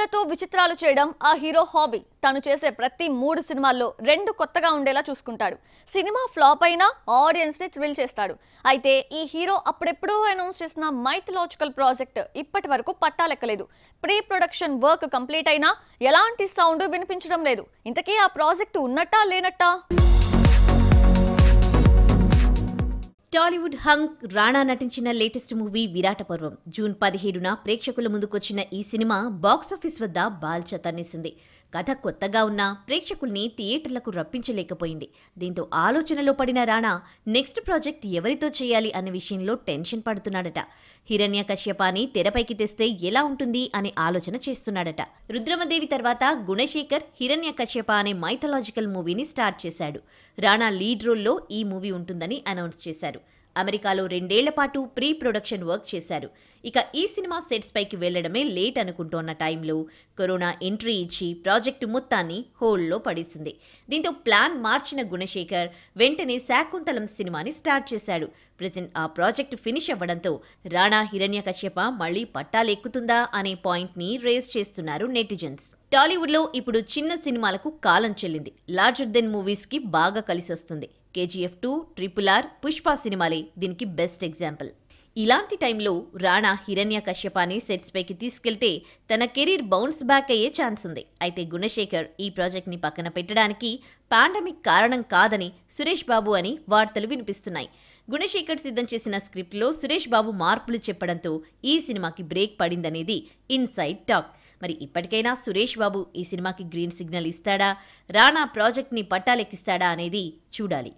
కథలతో విచిత్రాలు చేయడం ఆ హీరో హాబీ తను చేసే ప్రతి మూడు సినిమాల్లో రెండు కొత్తగా ఉండేలా చూసుకుంటాడు సినిమా ఫ్లాప్ అయినా ఆడియన్స్ని థ్రిల్ చేస్తాడు అయితే ఈ హీరో అప్పుడెప్పుడో అనౌన్స్ చేసిన మైథలాజికల్ ప్రాజెక్ట్ ఇప్పటి వరకు పట్టాలెక్కలేదు ప్రీ ప్రొడక్షన్ వర్క్ కంప్లీట్ అయినా ఎలాంటి సౌండ్ వినిపించడం లేదు ఇంతకీ ఆ ప్రాజెక్టు ఉన్నట్టా లేనట్టా టాలీవుడ్ హంక్ రాణా నటించిన లేటెస్ట్ మూవీ విరాట పర్వం జూన్ పదిహేడున ప్రేక్షకుల ముందుకొచ్చిన ఈ సినిమా బాక్సాఫీస్ వద్ద బాల్చా తన్నేసింది కథ కొత్తగా ఉన్నా ప్రేక్షకుల్ని థియేటర్లకు రప్పించలేకపోయింది దీంతో ఆలోచనలో పడిన రాణా నెక్స్ట్ ప్రాజెక్ట్ ఎవరితో చేయాలి అనే విషయంలో టెన్షన్ పడుతున్నాడట హిరణ్య కశ్యపాని తెరపైకి తెస్తే ఎలా ఉంటుంది అనే ఆలోచన చేస్తున్నాడట రుద్రమదేవి తర్వాత గుణశేఖర్ హిరణ్య కశ్యప అనే మైథలాజికల్ మూవీని స్టార్ట్ చేశాడు రాణా లీడ్ రోల్లో ఈ మూవీ ఉంటుందని అనౌన్స్ చేశారు అమెరికాలో రెండేళ్ల పాటు ప్రీ ప్రొడక్షన్ వర్క్ చేశారు ఇక ఈ సినిమా సెట్స్ పైకి వెళ్లడమే లేట్ అనుకుంటోన్న టైంలో కరోనా ఎంట్రీ ఇచ్చి ప్రాజెక్టు మొత్తాన్ని హోల్డ్లో పడేసింది దీంతో ప్లాన్ మార్చిన గుణశేఖర్ వెంటనే శాకుంతలం సినిమాని స్టార్ట్ చేశాడు ప్రజెంట్ ఆ ప్రాజెక్టు ఫినిష్ అవ్వడంతో రాణా హిరణ్య కశ్యప మళ్లీ పట్టాలెక్కుతుందా అనే పాయింట్ని రేస్ చేస్తున్నారు నెటిజన్స్ టాలీవుడ్లో ఇప్పుడు చిన్న సినిమాలకు కాలం చెల్లింది లార్జర్ దెన్ మూవీస్కి బాగా కలిసొస్తుంది K G F two triple R Pushpa సినిమాలే దీనికి బెస్ట్ ఎగ్జాంపుల్ ఇలాంటి టైంలో రాణా హిరణ్య సెట్స్ సెట్స్పైకి తీసుకెళ్తే తన కెరీర్ బౌన్స్ బ్యాక్ అయ్యే ఛాన్స్ ఉంది అయితే గుణశేఖర్ ఈ ప్రాజెక్ట్ని పక్కన పెట్టడానికి పాండమిక్ కారణం కాదని సురేష్ బాబు అని వార్తలు వినిపిస్తున్నాయి గుణశేఖర్ సిద్ధం చేసిన స్క్రిప్ట్లో సురేష్ బాబు మార్పులు చెప్పడంతో ఈ సినిమాకి బ్రేక్ పడిందనేది ఇన్సైడ్ టాక్ మరి ఇప్పటికైనా సురేష్ బాబు ఈ సినిమాకి గ్రీన్ సిగ్నల్ ఇస్తాడా రాణా ప్రాజెక్ట్ని పట్టాలెక్కిస్తాడా అనేది చూడాలి